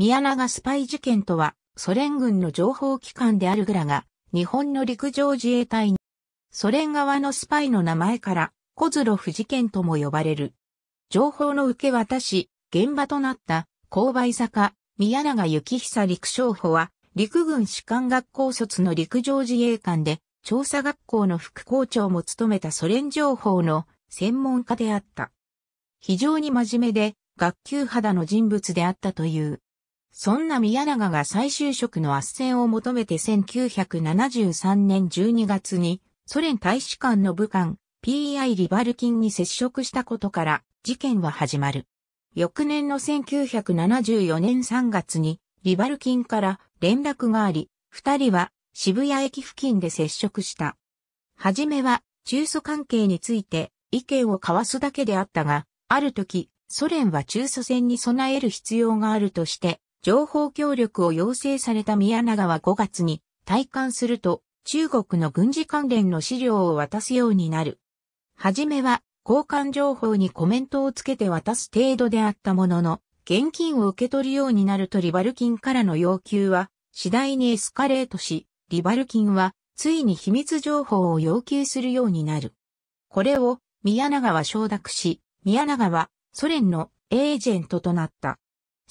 宮永スパイ事件とは、ソ連軍の情報機関であるグラが、日本の陸上自衛隊に、ソ連側のスパイの名前から、コズロフ事件とも呼ばれる。情報の受け渡し、現場となった、勾配坂、宮永幸久陸将補は、陸軍士官学校卒の陸上自衛官で、調査学校の副校長も務めたソ連情報の専門家であった。非常に真面目で、学級肌の人物であったという。そんな宮永が再就職の斡旋を求めて1973年12月にソ連大使館の武官 PI リバルキンに接触したことから事件は始まる。翌年の1974年3月にリバルキンから連絡があり、二人は渋谷駅付近で接触した。はじめは中ソ関係について意見を交わすだけであったが、ある時、ソ連は中ソ戦に備える必要があるとして、情報協力を要請された宮永は5月に退官すると中国の軍事関連の資料を渡すようになる。はじめは交換情報にコメントをつけて渡す程度であったものの、現金を受け取るようになるとリバル金からの要求は次第にエスカレートし、リバル金はついに秘密情報を要求するようになる。これを宮永は承諾し、宮永はソ連のエージェントとなった。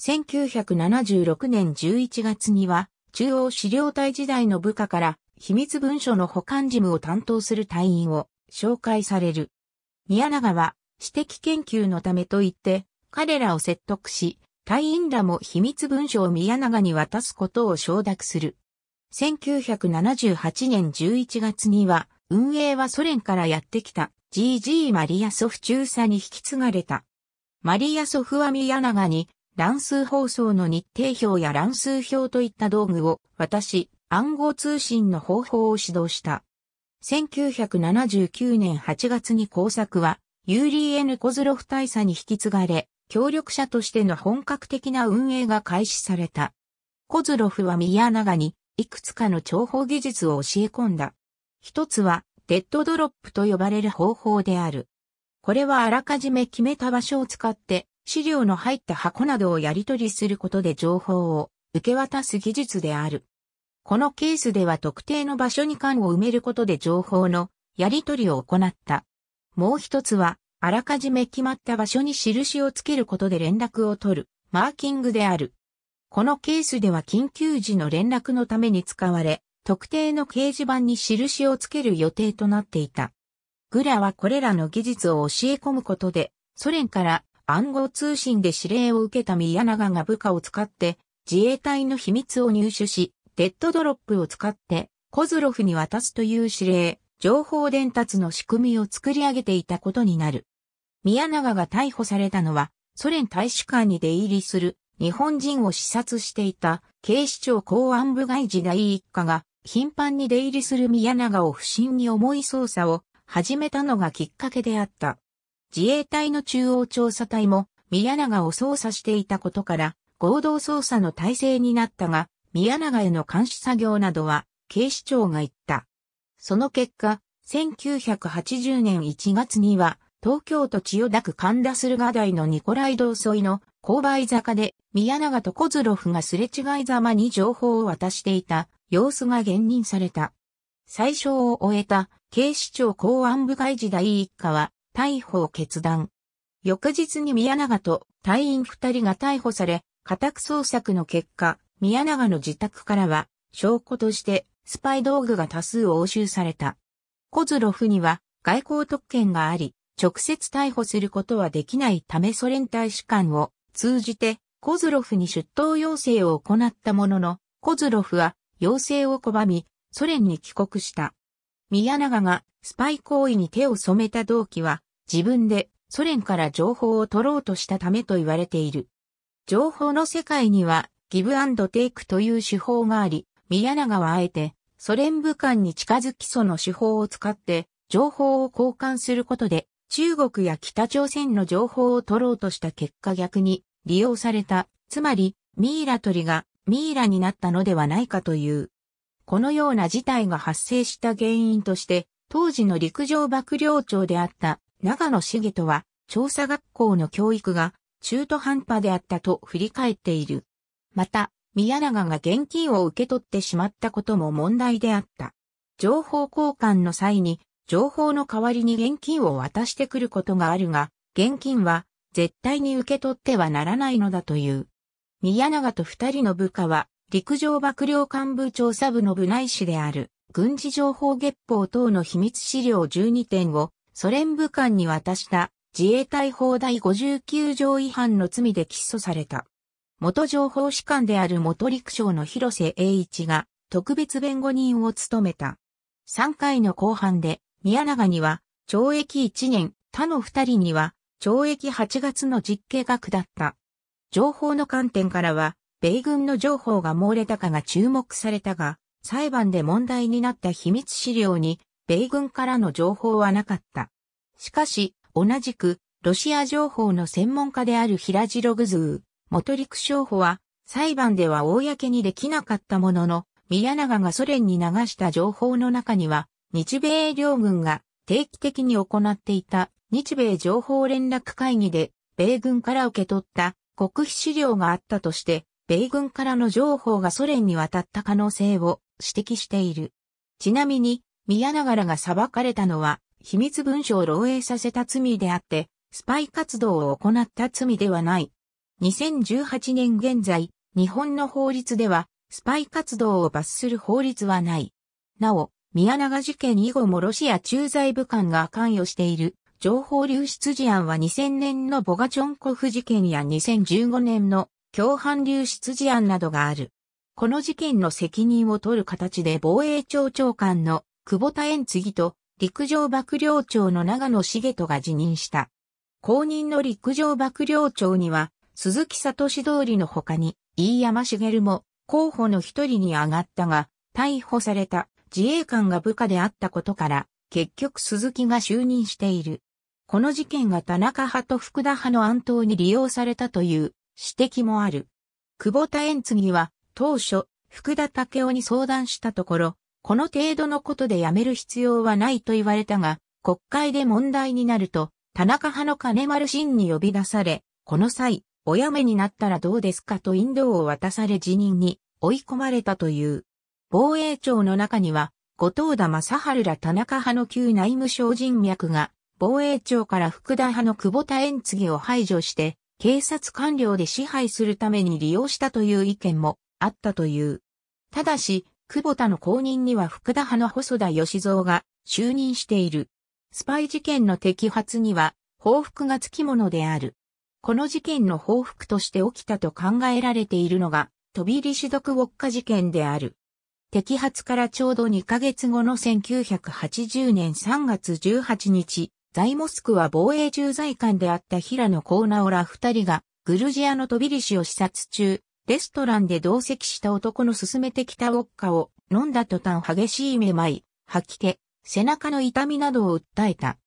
1976年11月には、中央資料隊時代の部下から、秘密文書の保管事務を担当する隊員を紹介される。宮永は、私的研究のためと言って、彼らを説得し、隊員らも秘密文書を宮永に渡すことを承諾する。1978年11月には、運営はソ連からやってきた GG マリアソフ中佐に引き継がれた。マリアソフは宮永に乱数放送の日程表や乱数表といった道具を渡し、暗号通信の方法を指導した。1979年8月に工作は、ユーリー・エヌ・コズロフ大佐に引き継がれ、協力者としての本格的な運営が開始された。コズロフは宮永に、いくつかの情報技術を教え込んだ。一つは、デッドドロップと呼ばれる方法である。これはあらかじめ決めた場所を使って、資料の入った箱などをやり取りすることで情報を受け渡す技術である。このケースでは特定の場所に缶を埋めることで情報のやり取りを行った。もう一つは、あらかじめ決まった場所に印をつけることで連絡を取る、マーキングである。このケースでは緊急時の連絡のために使われ、特定の掲示板に印をつける予定となっていた。グラはこれらの技術を教え込むことで、ソ連から暗号通信で指令を受けた宮永が部下を使って自衛隊の秘密を入手し、デッドドロップを使ってコズロフに渡すという指令、情報伝達の仕組みを作り上げていたことになる。宮永が逮捕されたのは、ソ連大使館に出入りする日本人を視察していた警視庁公安部外事第一課が頻繁に出入りする宮永を不審に思い捜査を始めたのがきっかけであった。自衛隊の中央調査隊も宮永を捜査していたことから合同捜査の体制になったが、宮永への監視作業などは警視庁が言った。その結果、1980年1月には東京都千代田区神田駿河台のニコライ道沿いの勾配坂で宮永とコズロフがすれ違いざまに情報を渡していた様子が現認された。最初を終えた警視庁公安部会時代一家は逮捕を決断。翌日に宮永と隊員二人が逮捕され、家宅捜索の結果、宮永の自宅からは、証拠として、スパイ道具が多数押収された。コズロフには、外交特権があり、直接逮捕することはできないためソ連大使館を通じて、コズロフに出頭要請を行ったものの、コズロフは要請を拒み、ソ連に帰国した。宮永がスパイ行為に手を染めた動機は、自分でソ連から情報を取ろうとしたためと言われている。情報の世界にはギブアンドテイクという手法があり、宮永はあえてソ連武官に近づきその手法を使って情報を交換することで中国や北朝鮮の情報を取ろうとした結果逆に利用された、つまりミイラ取りがミイラになったのではないかという。このような事態が発生した原因として、当時の陸上幕僚長であった長野茂人は、調査学校の教育が中途半端であったと振り返っている。また、宮永が現金を受け取ってしまったことも問題であった。情報交換の際に、情報の代わりに現金を渡してくることがあるが、現金は絶対に受け取ってはならないのだという。宮永と二人の部下は、陸上幕僚幹部調査部の部内士である、軍事情報月報等の秘密資料12点をソ連武官に渡した自衛隊法第59条違反の罪で起訴された。元情報士官である元陸将の広瀬栄一が特別弁護人を務めた。3回の後半で宮永には懲役1年、他の2人には懲役8月の実刑が下った。情報の観点からは、米軍の情報が漏れたかが注目されたが、裁判で問題になった秘密資料に米軍からの情報はなかった。しかし、同じく、ロシア情報の専門家である平地ログズー、元陸商法は、裁判では公にできなかったものの、宮永がソ連に流した情報の中には、日米両軍が定期的に行っていた日米情報連絡会議で、米軍から受け取った極秘資料があったとして、米軍からの情報がソ連に渡った可能性を指摘している。ちなみに、宮永が裁かれたのは、秘密文書を漏洩させた罪であって、スパイ活動を行った罪ではない。2018年現在、日本の法律では、スパイ活動を罰する法律はない。なお、宮永事件以後もロシア駐在部官が関与している情報流出事案は2000年のボガチョンコフ事件や2015年の共犯流出事案などがある。この事件の責任を取る形で防衛庁長官の久保田園次と陸上幕僚長の長野茂人が辞任した。後任の陸上幕僚長には、鈴木聡通りの他に、飯山茂も候補の一人に上がったが、逮捕された自衛官が部下であったことから、結局鈴木が就任している。この事件が田中派と福田派の暗闘に利用されたという指摘もある。久保田円次は当初、福田武雄に相談したところ、この程度のことでやめる必要はないと言われたが、国会で問題になると、田中派の金丸信に呼び出され、この際、おやめになったらどうですかと引導を渡され辞任に追い込まれたという。防衛庁の中には、後藤田正春ら田中派の旧内務省人脈が、防衛庁から福田派の久保田円継を排除して、警察官僚で支配するために利用したという意見もあったという。ただし、久保田の後任には福田派の細田義蔵が就任している。スパイ事件の摘発には報復がつきものである。この事件の報復として起きたと考えられているのが、飛び入り死毒ウォッカ事件である。摘発からちょうど2ヶ月後の1980年3月18日、在モスクは防衛駐在官であった平野幸直ら二人が、グルジアの飛び入り死を視察中、レストランで同席した男の勧めてきたウォッカを飲んだ途端激しいめまい、吐き気、背中の痛みなどを訴えた。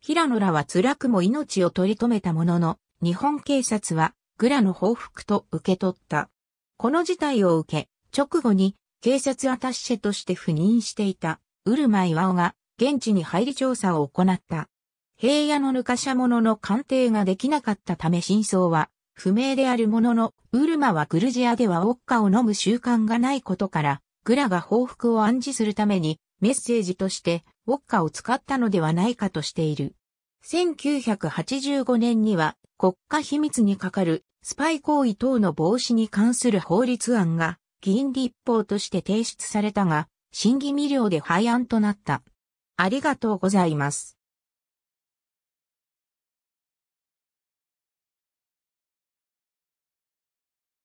平野らは辛くも命を取り留めたものの、日本警察はグラの報復と受け取った。この事態を受け、直後に警察アタッシェとして赴任していたウルマイワオが現地に入り調査を行った。平野のぬかしゃものの鑑定ができなかったため真相は不明であるものの、ウルマはグルジアではウォッカを飲む習慣がないことから、グラが報復を暗示するために、メッセージとして、ウォッカを使ったのではないかとしている。1985年には、国家秘密にかかるスパイ行為等の防止に関する法律案が議員立法として提出されたが、審議未了で廃案となった。ありがとうございます。